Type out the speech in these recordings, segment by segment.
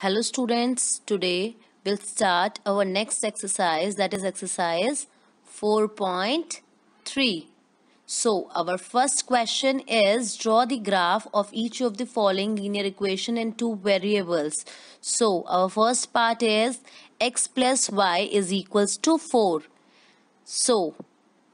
Hello students, today we'll start our next exercise that is exercise 4.3. So our first question is draw the graph of each of the following linear equation in two variables. So our first part is x plus y is equals to 4. So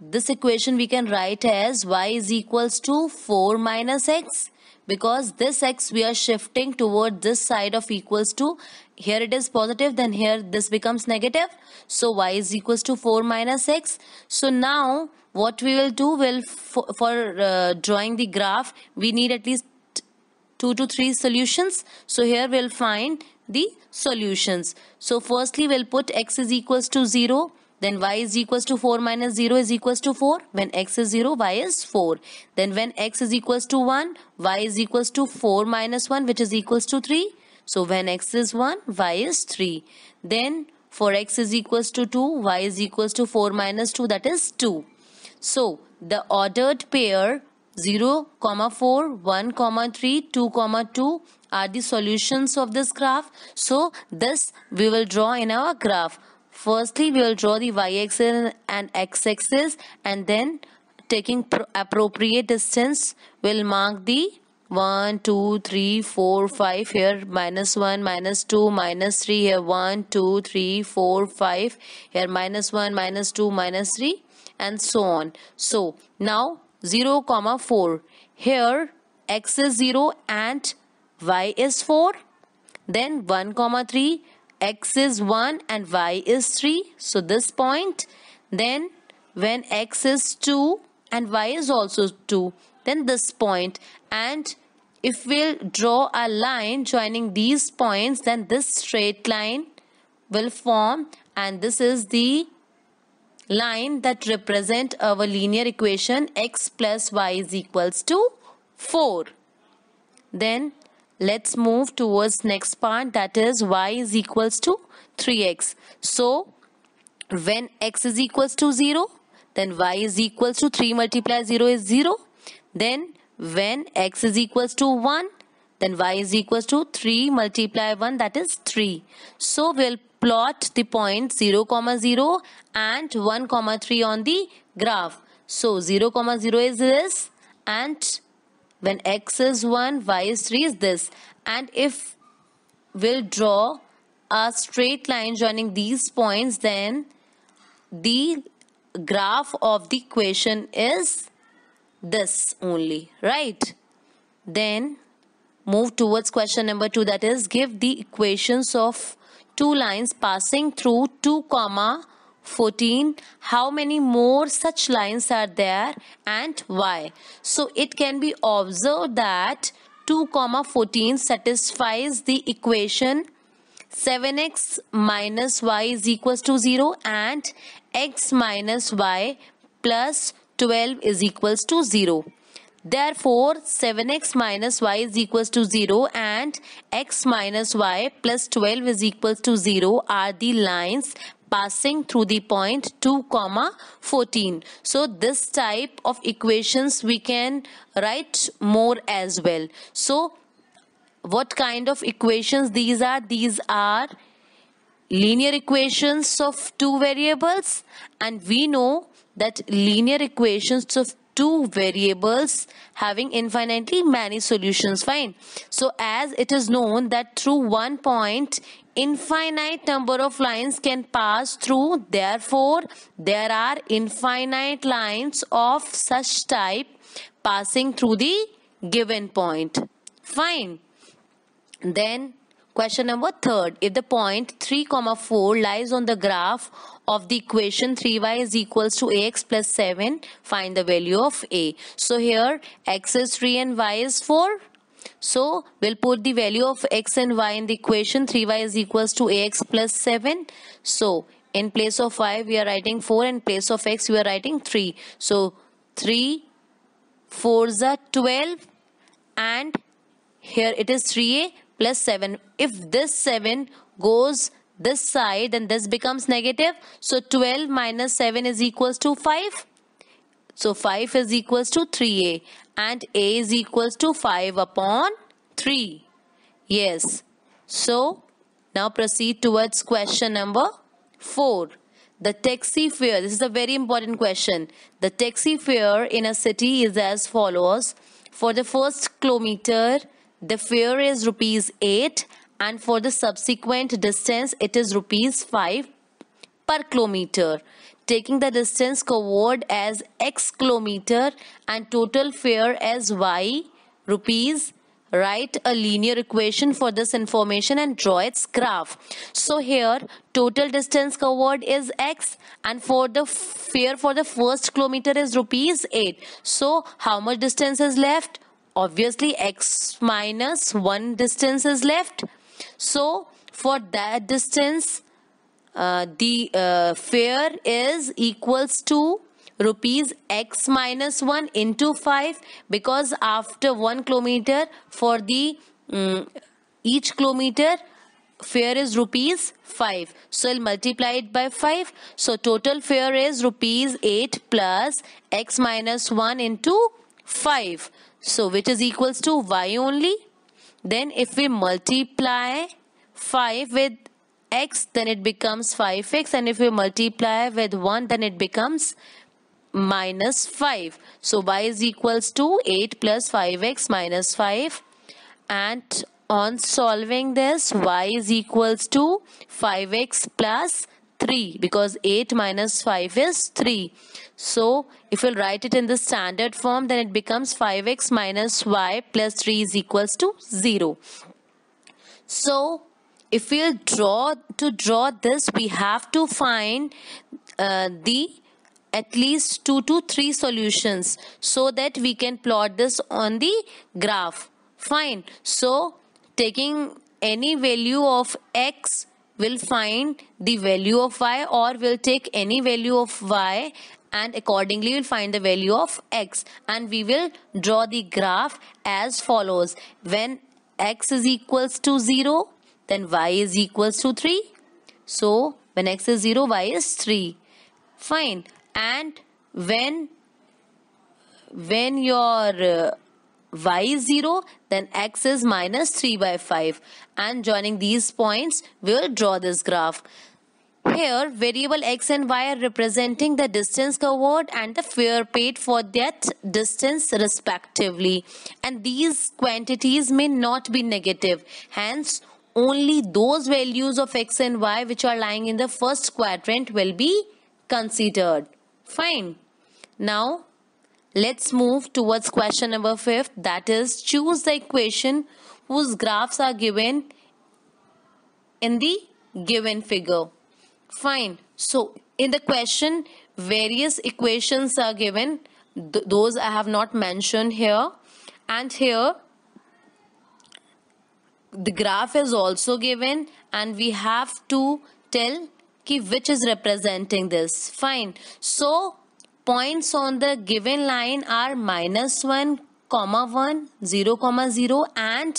this equation we can write as y is equals to 4 minus x because this x we are shifting toward this side of equals to here it is positive then here this becomes negative so y is equals to 4 minus x so now what we will do will for, for uh, drawing the graph we need at least two to three solutions so here we'll find the solutions so firstly we'll put x is equals to 0 then y is equals to 4 minus 0 is equals to 4. When x is 0, y is 4. Then when x is equals to 1, y is equals to 4 minus 1 which is equals to 3. So when x is 1, y is 3. Then for x is equals to 2, y is equals to 4 minus 2 that is 2. So the ordered pair 0, comma 4, 1, comma 3, 2, comma 2 are the solutions of this graph. So this we will draw in our graph. Firstly, we will draw the y-axis and x-axis and then taking appropriate distance, we'll mark the 1, 2, 3, 4, 5 here minus 1, minus 2, minus 3 here 1, 2, 3, 4, 5 here minus 1, minus 2, minus 3 and so on. So now 0 comma 4 here x is 0 and y is 4 then 1 comma 3 x is 1 and y is 3. So this point. Then when x is 2 and y is also 2. Then this point. And if we'll draw a line joining these points then this straight line will form and this is the line that represent our linear equation x plus y is equals to 4. Then Let's move towards next part that is y is equals to 3x. So when x is equals to 0 then y is equals to 3 multiply 0 is 0. Then when x is equals to 1 then y is equals to 3 multiply 1 that is 3. So we'll plot the point 0 comma 0 and 1 comma 3 on the graph. So 0 comma 0 is this and when x is 1, y is 3 is this. And if we'll draw a straight line joining these points, then the graph of the equation is this only, right? Then move towards question number 2 that is give the equations of two lines passing through 2 comma 14 how many more such lines are there and why so it can be observed that 2 comma 14 satisfies the equation 7x minus y is equals to 0 and x minus y plus 12 is equals to 0 Therefore, 7x minus y is equals to 0 and x minus y plus 12 is equals to 0 are the lines passing through the point 2 comma 14 so this type of equations we can write more as well so what kind of equations these are these are linear equations of two variables and we know that linear equations of two variables having infinitely many solutions fine so as it is known that through one point infinite number of lines can pass through. Therefore, there are infinite lines of such type passing through the given point. Fine. Then Question number third, if the point 3 comma 4 lies on the graph of the equation 3y is equals to ax plus 7, find the value of a. So here x is 3 and y is 4. So we'll put the value of x and y in the equation 3y is equals to ax plus 7. So in place of 5 we are writing 4 in place of x we are writing 3. So 3, 4 are 12 and here it is 3a plus 7. If this 7 goes this side then this becomes negative. So 12 minus 7 is equals to 5. So 5 is equals to 3a and a is equals to 5 upon 3. Yes. So now proceed towards question number 4. The taxi fare, this is a very important question. The taxi fare in a city is as follows. For the first kilometer, the fare is rupees 8 and for the subsequent distance, it is rupees 5 per kilometer taking the distance covered as x kilometer and total fare as y rupees write a linear equation for this information and draw its graph. So here total distance covered is x and for the fare for the first kilometer is rupees 8. So how much distance is left? Obviously x minus 1 distance is left. So for that distance uh, the uh, fare is equals to rupees x minus 1 into 5 because after 1 kilometer for the um, each kilometer fare is rupees 5 so i'll multiply it by 5 so total fare is rupees 8 plus x minus 1 into 5 so which is equals to y only then if we multiply 5 with x then it becomes 5x and if we multiply with 1 then it becomes minus 5. So y is equals to 8 plus 5x minus 5 and on solving this y is equals to 5x plus 3 because 8 minus 5 is 3. So if we write it in the standard form then it becomes 5x minus y plus 3 is equals to 0. So if we we'll draw to draw this we have to find uh, the at least two to three solutions so that we can plot this on the graph fine so taking any value of x will find the value of y or will take any value of y and accordingly we'll find the value of x and we will draw the graph as follows when x is equals to 0 then y is equals to 3. So when x is 0, y is 3. Fine. And when when your uh, y is 0 then x is minus 3 by 5 and joining these points we'll draw this graph here variable x and y are representing the distance covered and the fare paid for that distance respectively and these quantities may not be negative hence only those values of x and y which are lying in the first quadrant will be considered. Fine. Now, let's move towards question number 5 that is choose the equation whose graphs are given in the given figure. Fine. So, in the question various equations are given. Th those I have not mentioned here. And here the graph is also given and we have to tell ki which is representing this. Fine. So points on the given line are minus 1, comma 1, 0, comma 0 and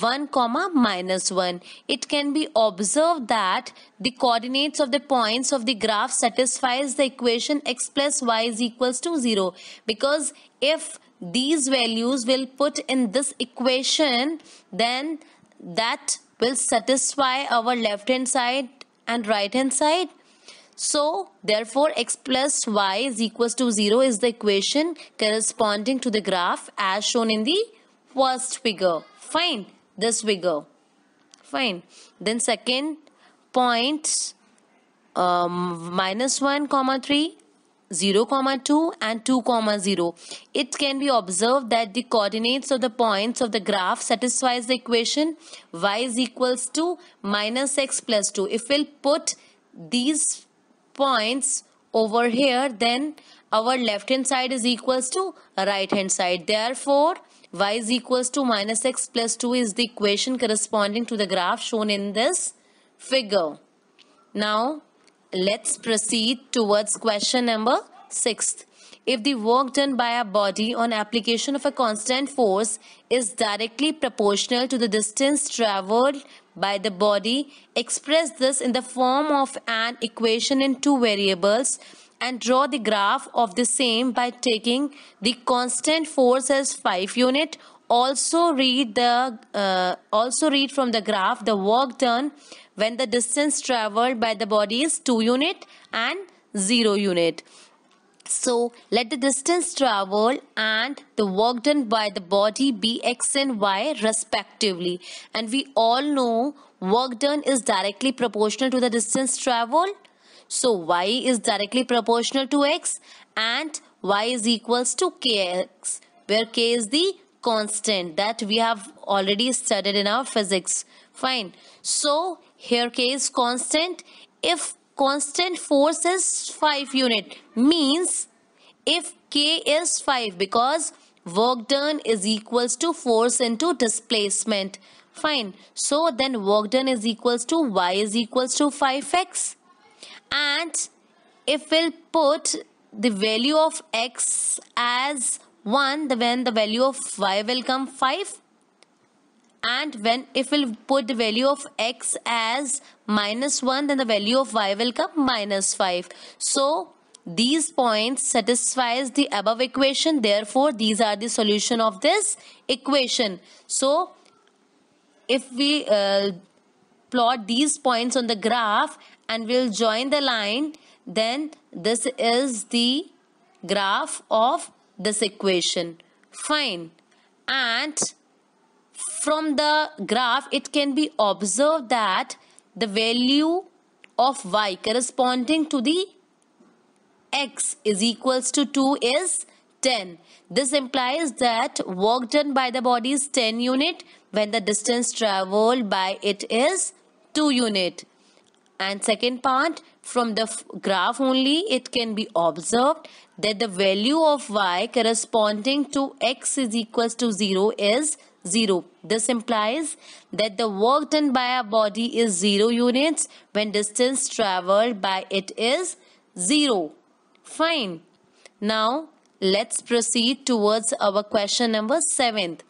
1 comma minus 1. It can be observed that the coordinates of the points of the graph satisfies the equation x plus y is equals to 0 because if these values will put in this equation then that will satisfy our left hand side and right hand side. So therefore x plus y is equals to 0 is the equation corresponding to the graph as shown in the first figure. Fine. This figure. Fine. Then second point um, minus 1 comma 3 0, comma 2 and 2, comma 0. It can be observed that the coordinates of the points of the graph satisfies the equation y is equals to minus x plus 2. If we'll put these points over here then our left hand side is equals to right hand side. Therefore y is equals to minus x plus 2 is the equation corresponding to the graph shown in this figure. Now Let's proceed towards question number 6. If the work done by a body on application of a constant force is directly proportional to the distance traveled by the body, express this in the form of an equation in two variables and draw the graph of the same by taking the constant force as 5 unit. Also read the uh, also read from the graph the work done when the distance traveled by the body is 2 unit and 0 unit. So let the distance traveled and the work done by the body be x and y respectively. And we all know work done is directly proportional to the distance traveled. So y is directly proportional to x and y is equals to kx where k is the constant that we have already studied in our physics. Fine. So here K is constant. If constant force is 5 unit means if K is 5 because work done is equals to force into displacement. Fine. So then work done is equals to Y is equals to 5X. And if we'll put the value of X as 1 then the value of y will come 5 and when if we'll put the value of x as minus 1 then the value of y will come minus 5 so these points satisfies the above equation therefore these are the solution of this equation so if we uh, plot these points on the graph and we'll join the line then this is the graph of this equation fine and from the graph, it can be observed that the value of y corresponding to the x is equals to 2 is 10. This implies that work done by the body is 10 unit when the distance traveled by it is 2 unit. And second part, from the graph only, it can be observed that the value of y corresponding to x is equals to 0 is 0. This implies that the work done by a body is 0 units when distance traveled by it is 0. Fine. Now, let's proceed towards our question number 7th.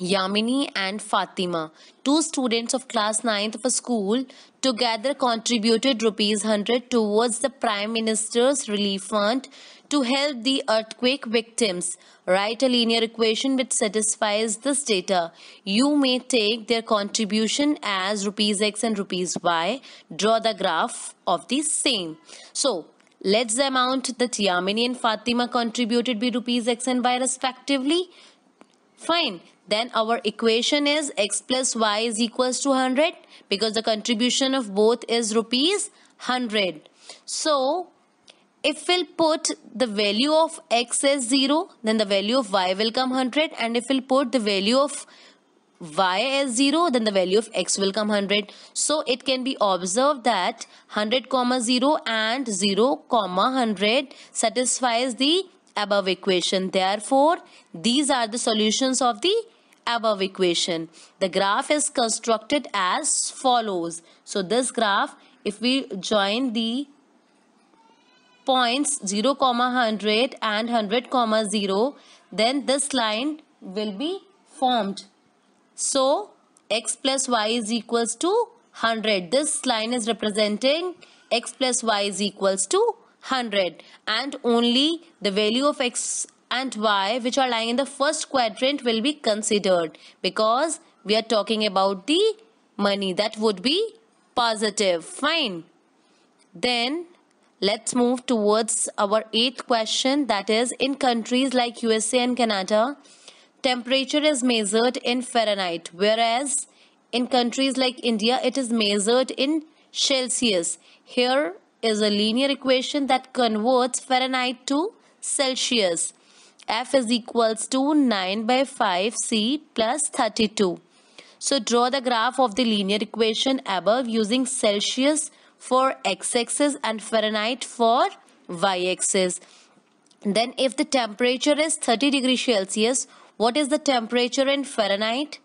Yamini and Fatima, two students of class 9th of a school, together contributed rupees 100 towards the Prime Minister's Relief Fund to help the earthquake victims. Write a linear equation which satisfies this data. You may take their contribution as rupees x and rupees y. Draw the graph of the same. So, let's the amount that Yamini and Fatima contributed be rupees x and y respectively. Fine. Then our equation is x plus y is equals to 100 because the contribution of both is rupees 100. So, if we'll put the value of x as 0 then the value of y will come 100 and if we'll put the value of y as 0 then the value of x will come 100 so it can be observed that 100 comma 0 and 0 comma 100 satisfies the above equation therefore these are the solutions of the above equation the graph is constructed as follows so this graph if we join the points 0 comma 100 and 100 comma 0 then this line will be formed. So x plus y is equals to 100. This line is representing x plus y is equals to 100 and only the value of x and y which are lying in the first quadrant will be considered because we are talking about the money that would be positive fine then Let's move towards our eighth question that is in countries like USA and Canada temperature is measured in Fahrenheit whereas in countries like India it is measured in Celsius. Here is a linear equation that converts Fahrenheit to Celsius. F is equals to 9 by 5 C plus 32. So draw the graph of the linear equation above using Celsius for x-axis and Fahrenheit for y-axis. Then if the temperature is 30 degrees Celsius, what is the temperature in Fahrenheit?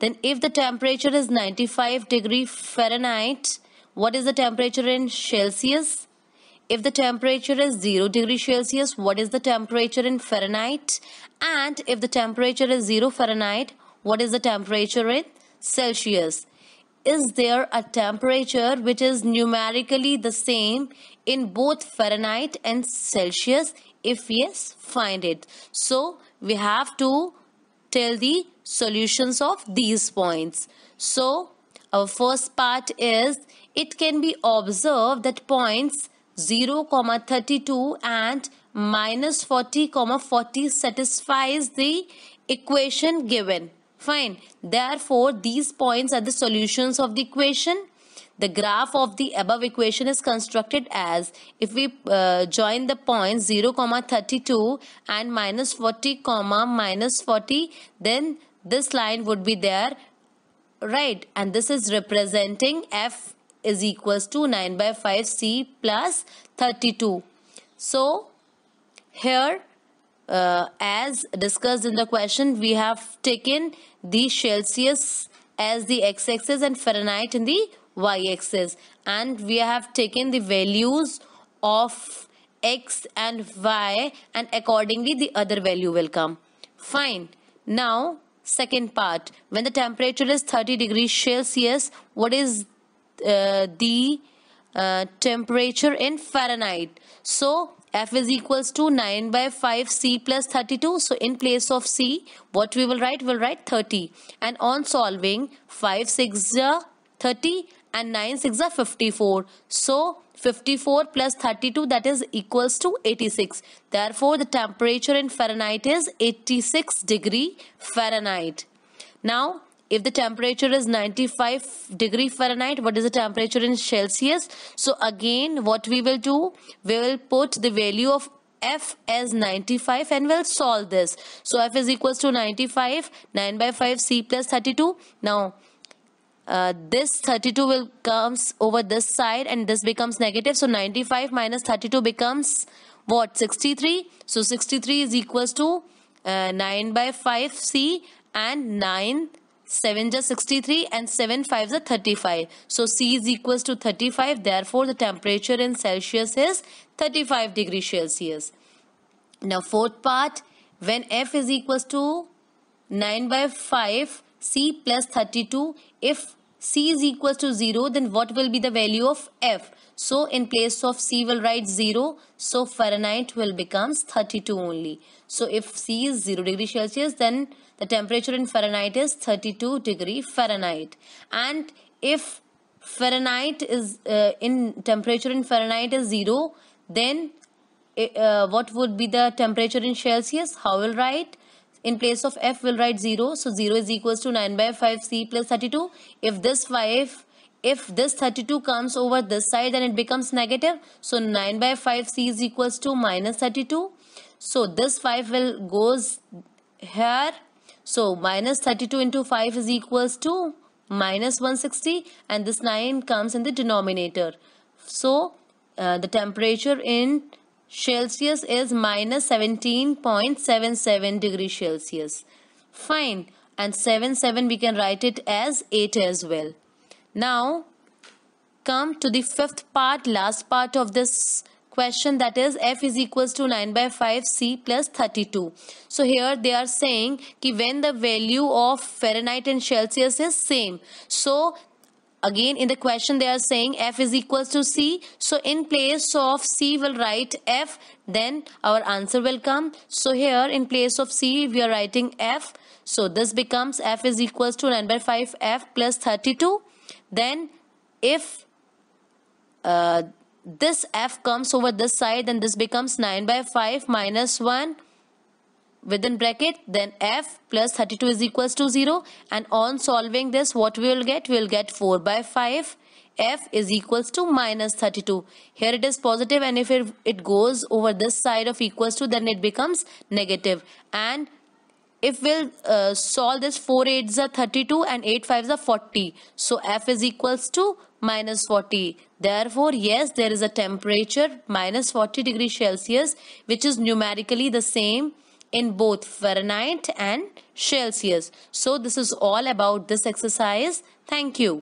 Then if the temperature is 95 degrees Fahrenheit, what is the temperature in Celsius? If the temperature is 0 degrees Celsius, what is the temperature in Fahrenheit? And if the temperature is 0 Fahrenheit, what is the temperature in Celsius? is there a temperature which is numerically the same in both Fahrenheit and Celsius? If yes, find it. So we have to tell the solutions of these points. So our first part is it can be observed that points 0, 32 and minus 40, 40 satisfies the equation given. Fine. Therefore, these points are the solutions of the equation. The graph of the above equation is constructed as if we uh, join the points 0, comma 32 and minus 40, comma minus 40, then this line would be there, right? And this is representing f is equals to 9 by 5 c plus 32. So, here uh, as discussed in the question, we have taken the Celsius as the x-axis and Fahrenheit in the y-axis. And we have taken the values of x and y and accordingly the other value will come. Fine. Now, second part. When the temperature is 30 degrees Celsius, what is uh, the uh, temperature in Fahrenheit? So, f is equals to 9 by 5 c plus 32 so in place of c what we will write we'll write 30 and on solving 5 6 are uh, 30 and 9 6 are uh, 54 so 54 plus 32 that is equals to 86 therefore the temperature in Fahrenheit is 86 degree Fahrenheit now if the temperature is 95 degree Fahrenheit, what is the temperature in Celsius? So again, what we will do, we will put the value of f as 95 and we'll solve this. So f is equals to 95, 9 by 5 c plus 32. Now uh, this 32 will comes over this side and this becomes negative so 95 minus 32 becomes what 63 so 63 is equals to uh, 9 by 5 c and 9 7 is 63 and 7 5 is 35. So C is equals to 35. Therefore, the temperature in Celsius is 35 degree Celsius. Now fourth part, when F is equals to 9 by 5 C plus 32, if C is equals to 0, then what will be the value of F? So in place of C will write 0. So Fahrenheit will becomes 32 only. So if C is 0 degree Celsius, then the temperature in Fahrenheit is 32 degree Fahrenheit. And if Fahrenheit is uh, in temperature in Fahrenheit is 0, then uh, uh what would be the temperature in Celsius? How will write? In place of F, we'll write 0. So 0 is equals to 9 by 5 C plus 32. If this 5 if this 32 comes over this side then it becomes negative so 9 by 5 c is equals to minus 32 so this 5 will goes here so minus 32 into 5 is equals to minus 160 and this 9 comes in the denominator. So uh, the temperature in Celsius is minus 17.77 degree Celsius. Fine. And 7, 7 we can write it as 8 as well. Now come to the fifth part, last part of this question that is f is equals to 9 by 5 c plus 32 so here they are saying ki when the value of fahrenheit and celsius is same so again in the question they are saying f is equals to c so in place of c will write f then our answer will come so here in place of c we are writing f so this becomes f is equals to 9 by 5 f plus 32 then if uh, this f comes over this side and this becomes 9 by 5 minus 1 within bracket then f plus 32 is equals to 0 and on solving this what we will get we will get 4 by 5 f is equals to minus 32 here it is positive and if it, it goes over this side of equals to then it becomes negative and if we'll uh, solve this 4 8s are 32 and 8 5s are 40 so f is equals to minus 40. Therefore, yes, there is a temperature minus 40 degrees Celsius which is numerically the same in both Fahrenheit and Celsius. So, this is all about this exercise. Thank you.